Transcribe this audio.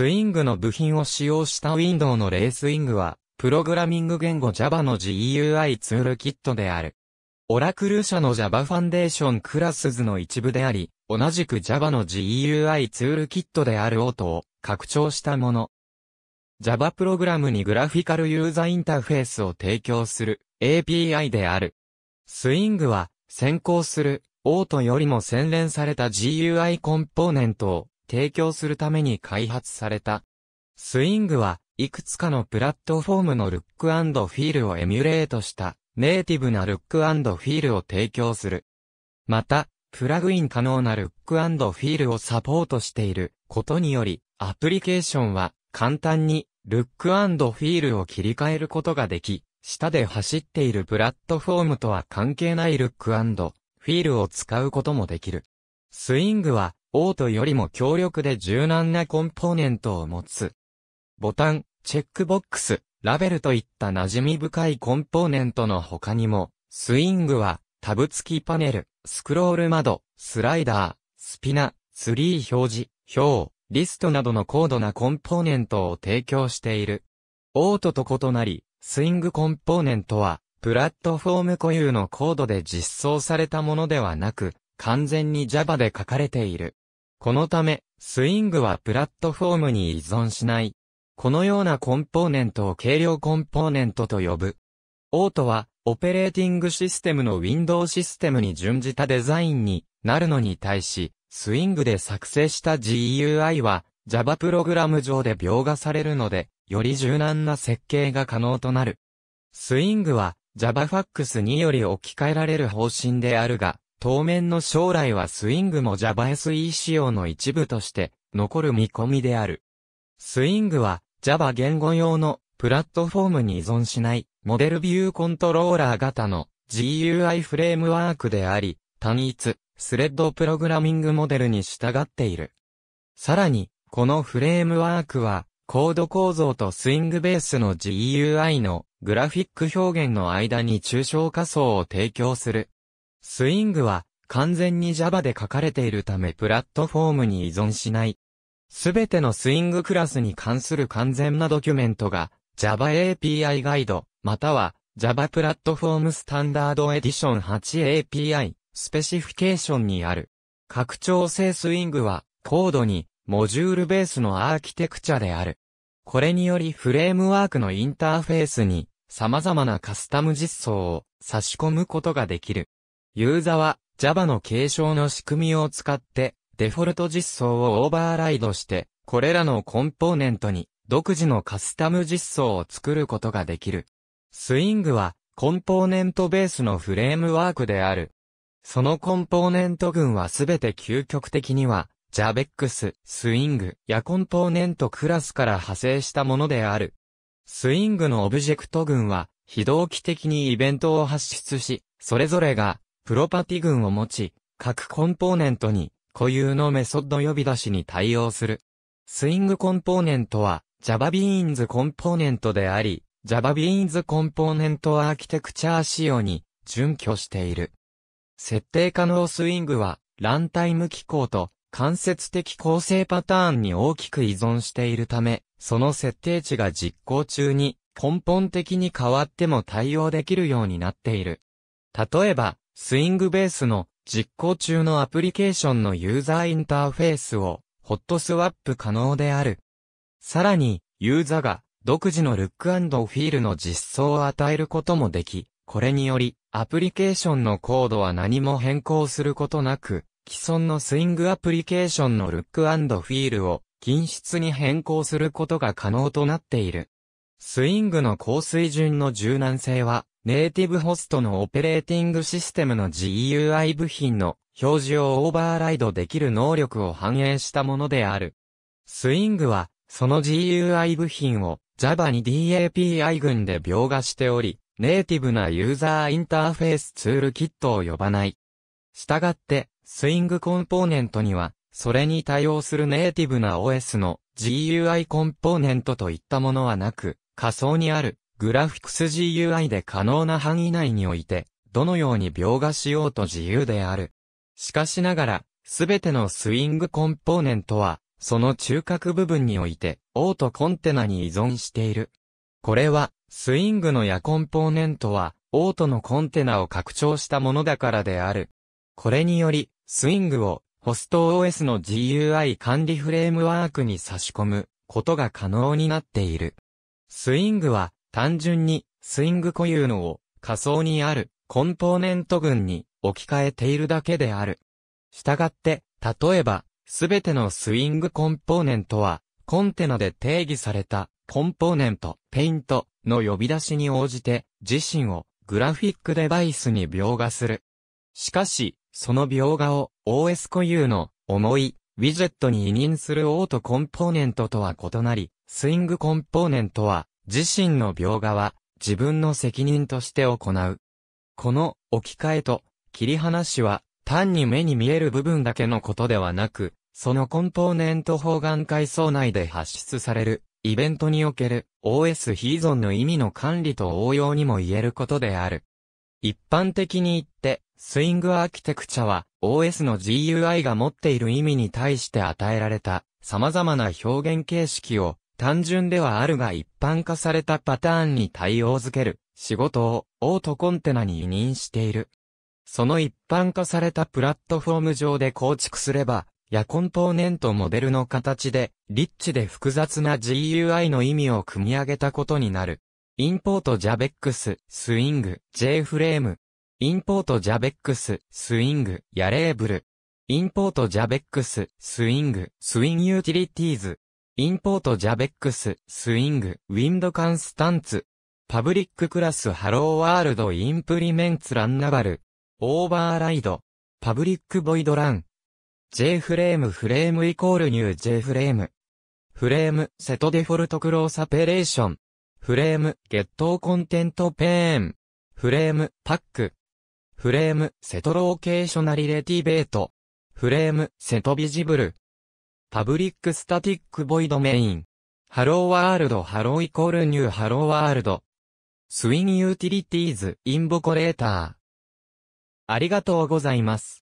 スイングの部品を使用したウィンドウのレースイングは、プログラミング言語 Java の GUI ツールキットである。オラクル社の Java ファンデーションクラスズの一部であり、同じく Java の GUI ツールキットであるオートを拡張したもの。Java プログラムにグラフィカルユーザーインターフェースを提供する API である。スイングは先行するオートよりも洗練された GUI コンポーネントを提供するために開発された。スイングはいくつかのプラットフォームのルックフィールをエミュレートしたネイティブなルックフィールを提供する。また、プラグイン可能なルックフィールをサポートしていることにより、アプリケーションは簡単にルックフィールを切り替えることができ、下で走っているプラットフォームとは関係ないルックフィールを使うこともできる。スイングはオートよりも強力で柔軟なコンポーネントを持つ。ボタン、チェックボックス、ラベルといった馴染み深いコンポーネントの他にも、スイングは、タブ付きパネル、スクロール窓、スライダー、スピナ、ツリー表示、表、リストなどの高度なコンポーネントを提供している。オートと異なり、スイングコンポーネントは、プラットフォーム固有のコードで実装されたものではなく、完全に Java で書かれている。このため、スイングはプラットフォームに依存しない。このようなコンポーネントを軽量コンポーネントと呼ぶ。オートは、オペレーティングシステムの w i n d o w システムに準じたデザインになるのに対し、スイングで作成した GUI は Java プログラム上で描画されるので、より柔軟な設計が可能となる。スイングは JavaFX a により置き換えられる方針であるが、当面の将来はスイングも JavaSE 仕様の一部として残る見込みである。スイングは Java 言語用のプラットフォームに依存しないモデルビューコントローラー型の GUI フレームワークであり、単一、スレッドプログラミングモデルに従っている。さらに、このフレームワークは、コード構造とスイングベースの GUI のグラフィック表現の間に抽象仮想を提供するスイングは完全に Java で書かれているためプラットフォームに依存しない。すべてのスイングクラスに関する完全なドキュメントが Java API ガイド、または Java プラットフォームスタンダードエディション 8API スペシフィケーションにある。拡張性スイングはコードにモジュールベースのアーキテクチャである。これによりフレームワークのインターフェースに様々なカスタム実装を差し込むことができる。ユーザは Java の継承の仕組みを使ってデフォルト実装をオーバーライドして、これらのコンポーネントに独自のカスタム実装を作ることができる。スイングはコンポーネントベースのフレームワークである。そのコンポーネント群はすべて究極的には j a v a x スイングやコンポーネントクラスから派生したものである。スイングのオブジェクト群は非同期的にイベントを発出し、それぞれがプロパティ群を持ち、各コンポーネントに固有のメソッド呼び出しに対応する。スイングコンポーネントは JavaBeans コンポーネントであり、JavaBeans コンポーネントアーキテクチャ仕様に準拠している。設定可能スイングはランタイム機構と間接的構成パターンに大きく依存しているため、その設定値が実行中に根本的に変わっても対応できるようになっている。例えば、スイングベースの実行中のアプリケーションのユーザーインターフェースをホットスワップ可能である。さらに、ユーザーが独自のルックフィールの実装を与えることもでき、これにより、アプリケーションのコードは何も変更することなく、既存のスイングアプリケーションのルックフィールを均質に変更することが可能となっている。スイングの高水準の柔軟性は、ネイティブホストのオペレーティングシステムの GUI 部品の表示をオーバーライドできる能力を反映したものである。スイングは、その GUI 部品を Java に DAPI 群で描画しており、ネイティブなユーザーインターフェースツールキットを呼ばない。したがって、スイングコンポーネントには、それに対応するネイティブな OS の GUI コンポーネントといったものはなく、仮想にあるグラフィクス GUI で可能な範囲内において、どのように描画しようと自由である。しかしながら、すべてのスイングコンポーネントは、その中核部分において、オートコンテナに依存している。これは、スイングの矢コンポーネントは、オートのコンテナを拡張したものだからである。これにより、スイングを、ホスト OS の GUI 管理フレームワークに差し込むことが可能になっている。スイングは、単純にスイング固有のを仮想にあるコンポーネント群に置き換えているだけである。したがって、例えば、すべてのスイングコンポーネントは、コンテナで定義されたコンポーネント、ペイントの呼び出しに応じて、自身をグラフィックデバイスに描画する。しかし、その描画を OS 固有の重いウィジェットに委任するオートコンポーネントとは異なり、スイングコンポーネントは自身の描画は自分の責任として行う。この置き換えと切り離しは単に目に見える部分だけのことではなく、そのコンポーネント方眼階層内で発出されるイベントにおける OS ヒーゾンの意味の管理と応用にも言えることである。一般的に言って、スイングアーキテクチャは OS の GUI が持っている意味に対して与えられた様々な表現形式を単純ではあるが一般化されたパターンに対応づける仕事をオートコンテナに委任している。その一般化されたプラットフォーム上で構築すれば、やコンポーネントモデルの形で、リッチで複雑な GUI の意味を組み上げたことになる。インポート j a ベ e x スイング、J フレーム。インポート j a ベ e x スイング、やレーブル。インポート j a ッ e x スイング、スインユーティリティーズ。インポートジャベックス、スイング、ウィンドカンスタンツ、パブリッククラスハローワールドインプリメンツランナバル、オーバーライド、パブリックボイドラン、J フレームフレームイコールニュー J フレーム、フレーム、セトデフォルトクローサペレーション、フレーム、ゲットコンテントペーン、フレーム、パック、フレーム、セトローケーショナリレティベート、フレーム、セトビジブル、パブリックスタティックボイドメイン。ハローワールドハローイコールニューハローワールド。スウィンユーティリティーズインボコレーター。ありがとうございます。